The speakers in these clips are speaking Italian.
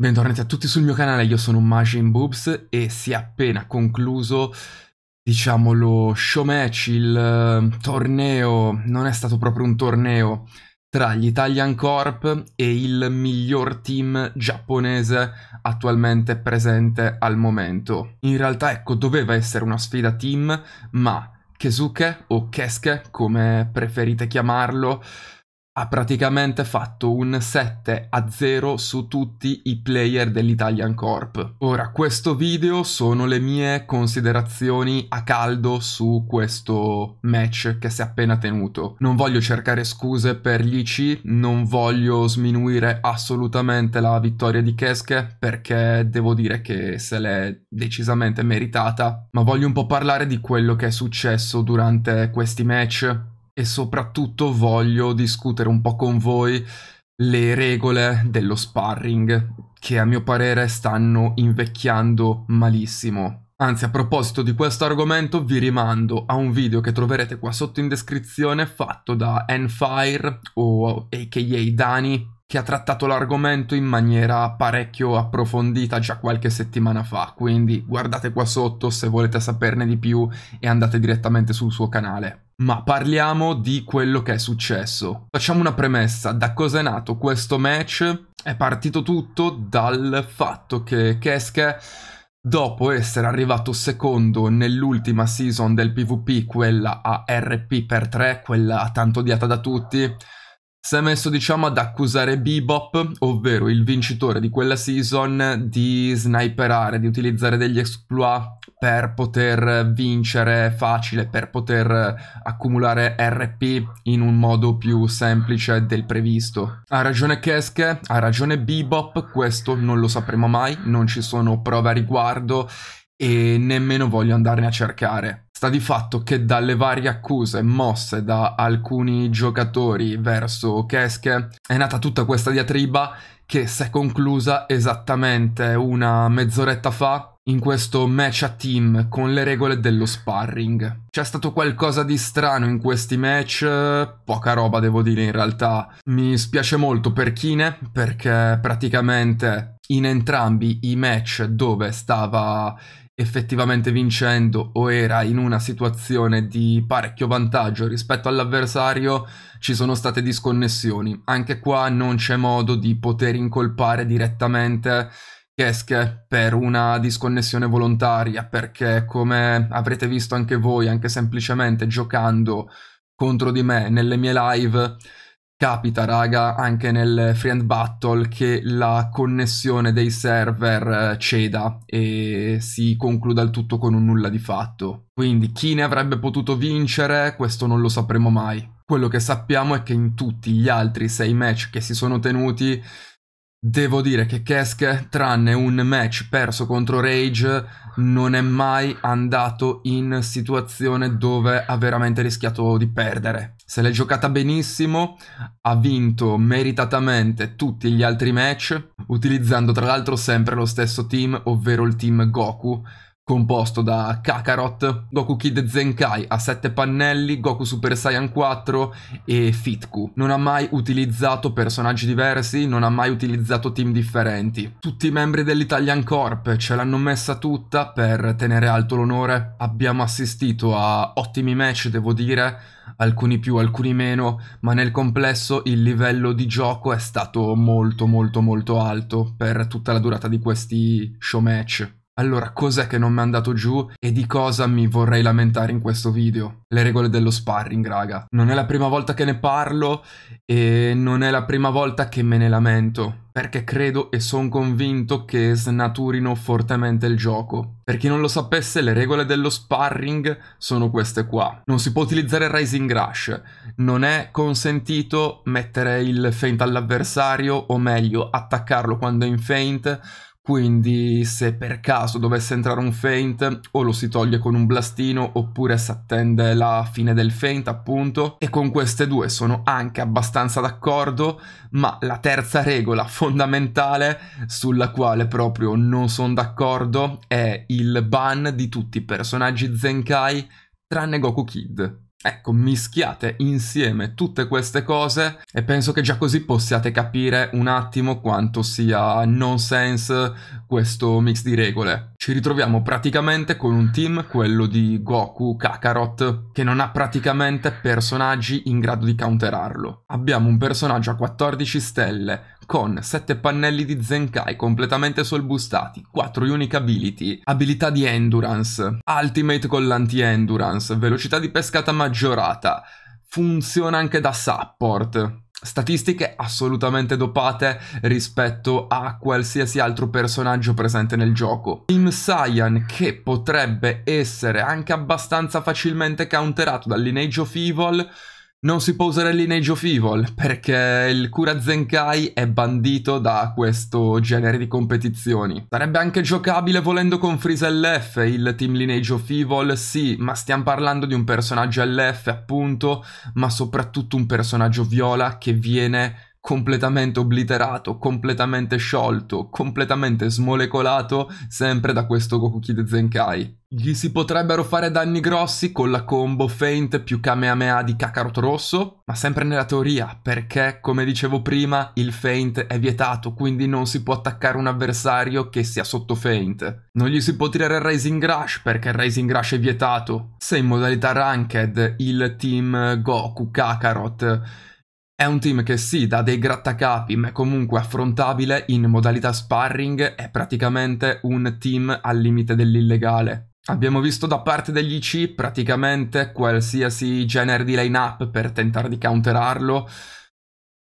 Bentornati a tutti sul mio canale, io sono Majin Boobs e si è appena concluso, diciamo, lo showmatch, il ehm, torneo, non è stato proprio un torneo, tra gli Italian Corp e il miglior team giapponese attualmente presente al momento. In realtà, ecco, doveva essere una sfida team, ma Kesuke o Keske, come preferite chiamarlo, ha praticamente fatto un 7 a 0 su tutti i player dell'Italian Corp. Ora, questo video sono le mie considerazioni a caldo su questo match che si è appena tenuto. Non voglio cercare scuse per gli IC, non voglio sminuire assolutamente la vittoria di Keske perché devo dire che se l'è decisamente meritata, ma voglio un po' parlare di quello che è successo durante questi match e soprattutto voglio discutere un po' con voi le regole dello sparring che a mio parere stanno invecchiando malissimo. Anzi, a proposito di questo argomento, vi rimando a un video che troverete qua sotto in descrizione fatto da Enfire o aka Dani che ha trattato l'argomento in maniera parecchio approfondita già qualche settimana fa, quindi guardate qua sotto se volete saperne di più e andate direttamente sul suo canale ma parliamo di quello che è successo. Facciamo una premessa, da cosa è nato questo match? È partito tutto dal fatto che Keske, dopo essere arrivato secondo nell'ultima season del PvP, quella a RP per 3, quella tanto odiata da tutti, si è messo diciamo ad accusare Bebop, ovvero il vincitore di quella season, di sniperare, di utilizzare degli exploit per poter vincere facile, per poter accumulare RP in un modo più semplice del previsto. Ha ragione Keske, ha ragione Bebop, questo non lo sapremo mai, non ci sono prove a riguardo e nemmeno voglio andarne a cercare. Sta di fatto che dalle varie accuse mosse da alcuni giocatori verso Keske è nata tutta questa diatriba che si è conclusa esattamente una mezz'oretta fa in questo match a team con le regole dello sparring. C'è stato qualcosa di strano in questi match, poca roba devo dire in realtà. Mi spiace molto per Kine perché praticamente in entrambi i match dove stava effettivamente vincendo o era in una situazione di parecchio vantaggio rispetto all'avversario, ci sono state disconnessioni. Anche qua non c'è modo di poter incolpare direttamente Keske per una disconnessione volontaria, perché come avrete visto anche voi, anche semplicemente giocando contro di me nelle mie live, capita, raga, anche nel friend battle che la connessione dei server eh, ceda e si concluda il tutto con un nulla di fatto. Quindi chi ne avrebbe potuto vincere, questo non lo sapremo mai. Quello che sappiamo è che in tutti gli altri sei match che si sono tenuti Devo dire che Kesk, tranne un match perso contro Rage, non è mai andato in situazione dove ha veramente rischiato di perdere. Se l'è giocata benissimo, ha vinto meritatamente tutti gli altri match, utilizzando tra l'altro sempre lo stesso team, ovvero il team Goku, composto da Kakarot, Goku Kid Zenkai a 7 pannelli, Goku Super Saiyan 4 e Fitku. Non ha mai utilizzato personaggi diversi, non ha mai utilizzato team differenti. Tutti i membri dell'Italian Corp ce l'hanno messa tutta per tenere alto l'onore. Abbiamo assistito a ottimi match, devo dire, alcuni più, alcuni meno, ma nel complesso il livello di gioco è stato molto molto molto alto per tutta la durata di questi show match. Allora, cos'è che non mi è andato giù e di cosa mi vorrei lamentare in questo video? Le regole dello sparring, raga. Non è la prima volta che ne parlo e non è la prima volta che me ne lamento perché credo e sono convinto che snaturino fortemente il gioco. Per chi non lo sapesse, le regole dello sparring sono queste qua. Non si può utilizzare Rising Rush, non è consentito mettere il feint all'avversario, o meglio, attaccarlo quando è in feint, quindi se per caso dovesse entrare un feint o lo si toglie con un blastino oppure si attende la fine del feint appunto e con queste due sono anche abbastanza d'accordo ma la terza regola fondamentale sulla quale proprio non sono d'accordo è il ban di tutti i personaggi Zenkai tranne Goku Kid Ecco, mischiate insieme tutte queste cose e penso che già così possiate capire un attimo quanto sia nonsense questo mix di regole. Ci ritroviamo praticamente con un team, quello di Goku, Kakarot, che non ha praticamente personaggi in grado di counterarlo. Abbiamo un personaggio a 14 stelle, con 7 pannelli di Zenkai completamente solbustati, 4 unique ability, abilità di endurance, ultimate con l'anti-endurance, velocità di pescata maggiorata, funziona anche da support statistiche assolutamente dopate rispetto a qualsiasi altro personaggio presente nel gioco. Team Saiyan che potrebbe essere anche abbastanza facilmente counterato dal Lineage of Evil non si può usare Lineage of Evil perché il Kura Zenkai è bandito da questo genere di competizioni. Sarebbe anche giocabile volendo con Freeze LF, il team Lineage of Evil, sì, ma stiamo parlando di un personaggio LF appunto, ma soprattutto un personaggio viola che viene completamente obliterato, completamente sciolto, completamente smolecolato sempre da questo Goku de Zenkai. Gli si potrebbero fare danni grossi con la combo Feint più Kamehameha di Kakarot Rosso, ma sempre nella teoria, perché, come dicevo prima, il Feint è vietato, quindi non si può attaccare un avversario che sia sotto Feint. Non gli si può tirare il Rising Rush, perché il Rising Rush è vietato. Se in modalità Ranked il team Goku, Kakarot è un team che sì, dà dei grattacapi, ma è comunque affrontabile in modalità sparring, è praticamente un team al limite dell'illegale. Abbiamo visto da parte degli IC praticamente qualsiasi genere di line-up per tentare di counterarlo,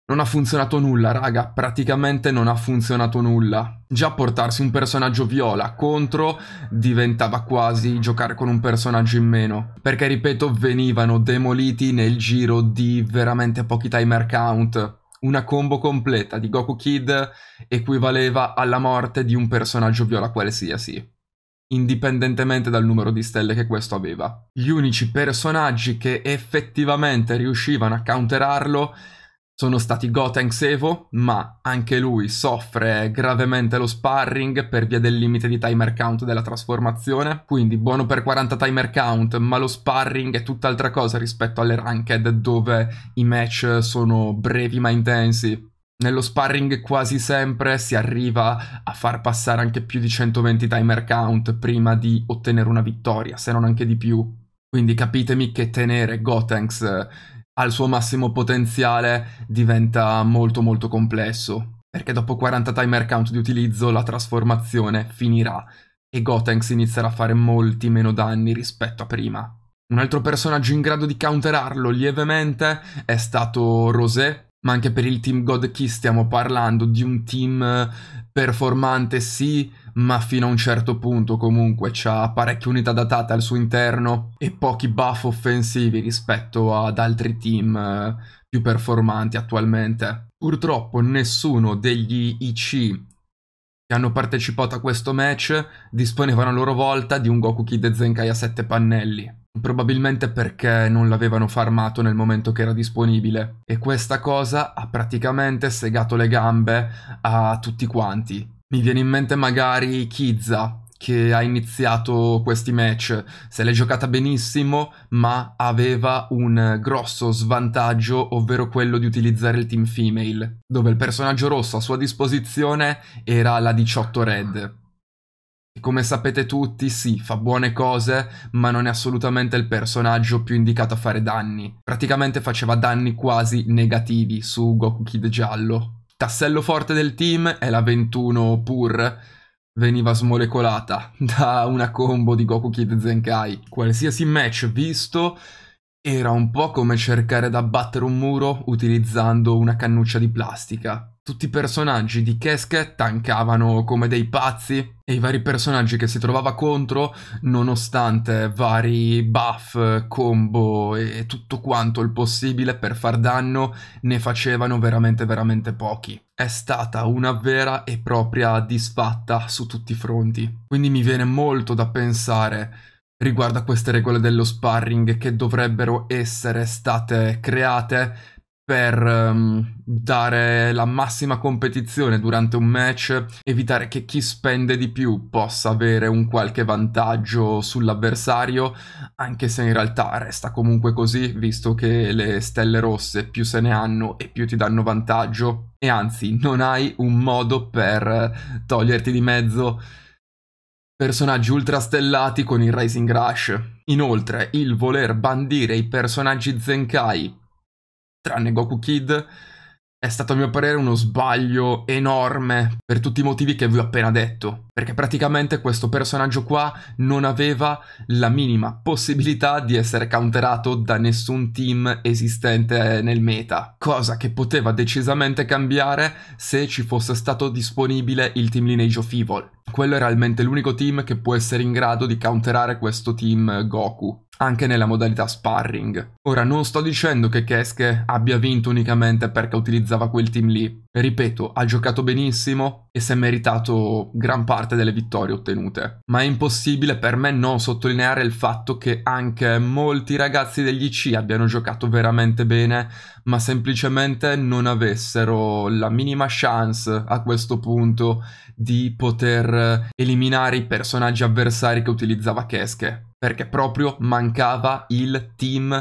non ha funzionato nulla, raga, praticamente non ha funzionato nulla. Già portarsi un personaggio viola contro diventava quasi giocare con un personaggio in meno. Perché, ripeto, venivano demoliti nel giro di veramente pochi timer count. Una combo completa di Goku Kid equivaleva alla morte di un personaggio viola qualsiasi indipendentemente dal numero di stelle che questo aveva. Gli unici personaggi che effettivamente riuscivano a counterarlo sono stati Goten Sevo, ma anche lui soffre gravemente lo sparring per via del limite di timer count della trasformazione, quindi buono per 40 timer count, ma lo sparring è tutt'altra cosa rispetto alle ranked dove i match sono brevi ma intensi. Nello sparring quasi sempre si arriva a far passare anche più di 120 timer count prima di ottenere una vittoria, se non anche di più. Quindi capitemi che tenere Gotenks al suo massimo potenziale diventa molto molto complesso, perché dopo 40 timer count di utilizzo la trasformazione finirà e Gotenks inizierà a fare molti meno danni rispetto a prima. Un altro personaggio in grado di counterarlo lievemente è stato Rosé, ma anche per il team God Key stiamo parlando di un team eh, performante sì, ma fino a un certo punto comunque ha parecchie unità datate al suo interno e pochi buff offensivi rispetto ad altri team eh, più performanti attualmente. Purtroppo nessuno degli IC che hanno partecipato a questo match disponevano a loro volta di un Goku Kid Zenkai a 7 pannelli probabilmente perché non l'avevano farmato nel momento che era disponibile e questa cosa ha praticamente segato le gambe a tutti quanti. Mi viene in mente magari Kizza che ha iniziato questi match, se l'è giocata benissimo ma aveva un grosso svantaggio ovvero quello di utilizzare il team female, dove il personaggio rosso a sua disposizione era la 18 red come sapete tutti, sì, fa buone cose, ma non è assolutamente il personaggio più indicato a fare danni. Praticamente faceva danni quasi negativi su Goku Kid giallo. Tassello forte del team è la 21 Pur, veniva smolecolata da una combo di Goku Kid Zenkai. Qualsiasi match visto era un po' come cercare di abbattere un muro utilizzando una cannuccia di plastica. Tutti i personaggi di Keske tankavano come dei pazzi e i vari personaggi che si trovava contro, nonostante vari buff, combo e tutto quanto il possibile per far danno, ne facevano veramente veramente pochi. È stata una vera e propria disfatta su tutti i fronti. Quindi mi viene molto da pensare riguardo a queste regole dello sparring che dovrebbero essere state create per um, dare la massima competizione durante un match, evitare che chi spende di più possa avere un qualche vantaggio sull'avversario, anche se in realtà resta comunque così, visto che le stelle rosse più se ne hanno e più ti danno vantaggio, e anzi non hai un modo per toglierti di mezzo personaggi ultrastellati con il Rising Rush. Inoltre, il voler bandire i personaggi Zenkai tranne Goku Kid, è stato a mio parere uno sbaglio enorme per tutti i motivi che vi ho appena detto, perché praticamente questo personaggio qua non aveva la minima possibilità di essere counterato da nessun team esistente nel meta, cosa che poteva decisamente cambiare se ci fosse stato disponibile il team Lineage of Evil. Quello è realmente l'unico team che può essere in grado di counterare questo team Goku anche nella modalità sparring. Ora non sto dicendo che Keske abbia vinto unicamente perché utilizzava quel team lì. Ripeto, ha giocato benissimo e si è meritato gran parte delle vittorie ottenute. Ma è impossibile per me non sottolineare il fatto che anche molti ragazzi degli IC abbiano giocato veramente bene, ma semplicemente non avessero la minima chance a questo punto di poter eliminare i personaggi avversari che utilizzava Keske perché proprio mancava il team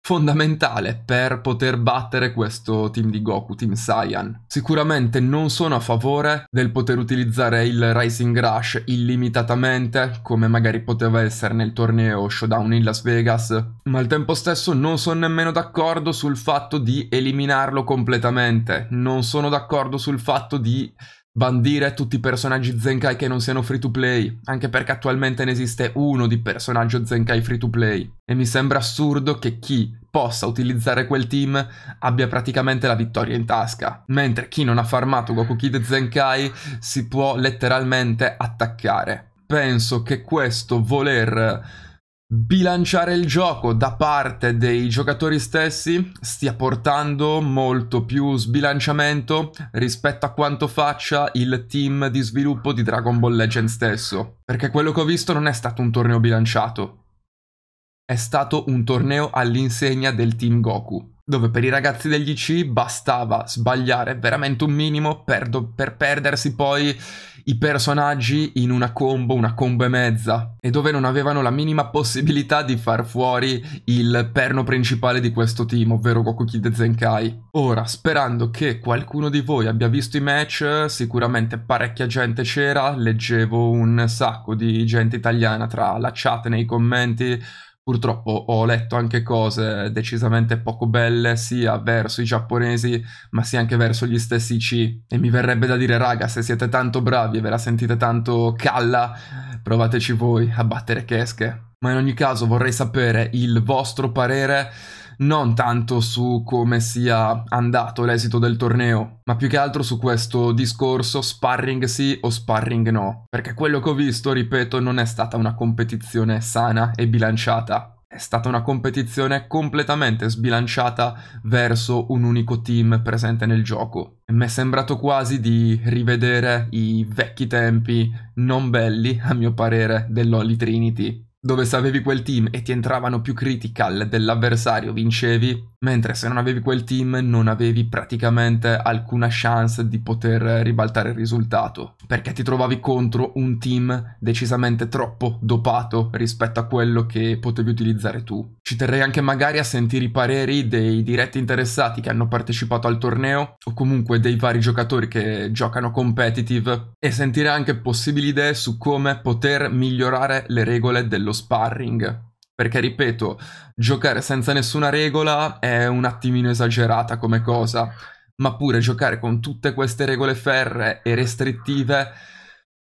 fondamentale per poter battere questo team di Goku, Team Saiyan. Sicuramente non sono a favore del poter utilizzare il Rising Rush illimitatamente, come magari poteva essere nel torneo Showdown in Las Vegas, ma al tempo stesso non sono nemmeno d'accordo sul fatto di eliminarlo completamente, non sono d'accordo sul fatto di Bandire tutti i personaggi Zenkai che non siano free to play, anche perché attualmente ne esiste uno di personaggio Zenkai free to play, e mi sembra assurdo che chi possa utilizzare quel team abbia praticamente la vittoria in tasca, mentre chi non ha farmato Goku Kid Zenkai si può letteralmente attaccare. Penso che questo voler bilanciare il gioco da parte dei giocatori stessi stia portando molto più sbilanciamento rispetto a quanto faccia il team di sviluppo di Dragon Ball Legend stesso, perché quello che ho visto non è stato un torneo bilanciato, è stato un torneo all'insegna del team Goku dove per i ragazzi degli IC bastava sbagliare veramente un minimo per, do- per perdersi poi i personaggi in una combo, una combo e mezza, e dove non avevano la minima possibilità di far fuori il perno principale di questo team, ovvero Goku Kid Zenkai. Ora, sperando che qualcuno di voi abbia visto i match, sicuramente parecchia gente c'era, leggevo un sacco di gente italiana tra la chat nei commenti, Purtroppo ho letto anche cose decisamente poco belle sia verso i giapponesi ma sia anche verso gli stessi C e mi verrebbe da dire raga se siete tanto bravi e ve la sentite tanto calla provateci voi a battere chesche. Ma in ogni caso vorrei sapere il vostro parere non tanto su come sia andato l'esito del torneo, ma più che altro su questo discorso sparring sì o sparring no, perché quello che ho visto, ripeto, non è stata una competizione sana e bilanciata. È stata una competizione completamente sbilanciata verso un unico team presente nel gioco. Mi è sembrato quasi di rivedere i vecchi tempi non belli, a mio parere, dell'Holly Trinity dove sapevi quel team e ti entravano più critical dell'avversario, vincevi mentre se non avevi quel team non avevi praticamente alcuna chance di poter ribaltare il risultato, perché ti trovavi contro un team decisamente troppo dopato rispetto a quello che potevi utilizzare tu. Ci terrei anche magari a sentire i pareri dei diretti interessati che hanno partecipato al torneo o comunque dei vari giocatori che giocano competitive e sentire anche possibili idee su come poter migliorare le regole dello sparring. Perché, ripeto, giocare senza nessuna regola è un attimino esagerata come cosa, ma pure giocare con tutte queste regole ferre e restrittive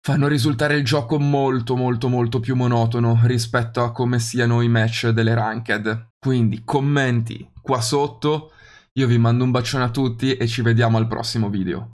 fanno risultare il gioco molto molto molto più monotono rispetto a come siano i match delle ranked. Quindi commenti qua sotto, io vi mando un bacione a tutti e ci vediamo al prossimo video.